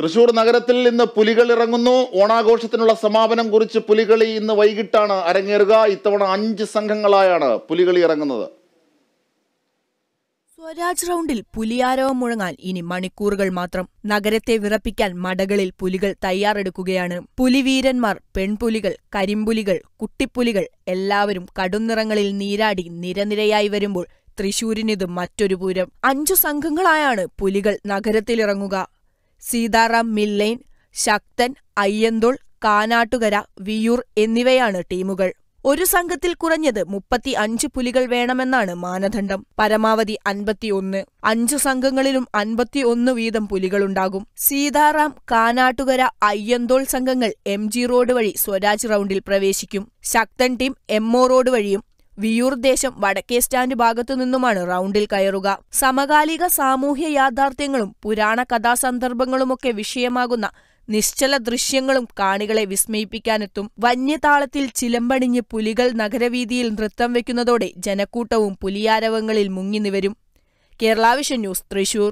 തൃശൂർ നഗരത്തിൽ ഇന്ന് പുലികൾ ഇറങ്ങുന്നു ഓണാഘോഷത്തിനുള്ള സമാപനം കുറിച്ച് പുലികളി ഇന്ന് വൈകിട്ടാണ് അരങ്ങേറുക ഇത്തവണ അഞ്ച് സംഘങ്ങളായാണ് പുലികളി ഇറങ്ങുന്നത് സ്വരാജ് റൗണ്ടിൽ പുലിയാരവം മുഴങ്ങാൻ ഇനി മണിക്കൂറുകൾ മാത്രം നഗരത്തെ വിറപ്പിക്കാൻ മടകളിൽ പുലികൾ തയ്യാറെടുക്കുകയാണ് പുലിവീരന്മാർ പെൺപുലികൾ കരിമ്പുലികൾ കുട്ടിപ്പുലികൾ എല്ലാവരും കടുംനിറങ്ങളിൽ നീരാടി നിരനിരയായി വരുമ്പോൾ തൃശൂരിനിത് മറ്റൊരു പൂരം അഞ്ചു സംഘങ്ങളായാണ് പുലികൾ നഗരത്തിലിറങ്ങുക സീതാറാം മില്ലൈൻ ശക്തൻ അയ്യന്തുൾ കാനാട്ടുകര വിയൂർ എന്നിവയാണ് ടീമുകൾ ഒരു സംഘത്തിൽ കുറഞ്ഞത് മുപ്പത്തി അഞ്ച് പുലികൾ വേണമെന്നാണ് മാനദണ്ഡം പരമാവധി അൻപത്തിയൊന്ന് അഞ്ചു സംഘങ്ങളിലും അൻപത്തിയൊന്ന് വീതം പുലികളുണ്ടാകും സീതാറാം കാനാട്ടുകര അയ്യന്തോൾ സംഘങ്ങൾ എം ജി റോഡ് വഴി സ്വരാജ് റൌണ്ടിൽ പ്രവേശിക്കും ശക്തൻ ടീം എം റോഡ് വഴിയും വിയൂർ ദേശം വടക്കേ സ്റ്റാൻഡ് ഭാഗത്തു നിന്നുമാണ് റൗണ്ടിൽ കയറുക സമകാലിക സാമൂഹ്യ യാഥാർത്ഥ്യങ്ങളും പുരാണ കഥാസന്ദർഭങ്ങളുമൊക്കെ വിഷയമാകുന്ന നിശ്ചല ദൃശ്യങ്ങളും കാണികളെ വിസ്മയിപ്പിക്കാനെത്തും വന്യതാളത്തിൽ ചിലമ്പണിഞ്ഞ് പുലികൾ നഗരവീതിയിൽ നൃത്തം വയ്ക്കുന്നതോടെ ജനക്കൂട്ടവും പുലിയാരവങ്ങളിൽ മുങ്ങിനിവരും കേരളാവിഷൻ ന്യൂസ് തൃശൂർ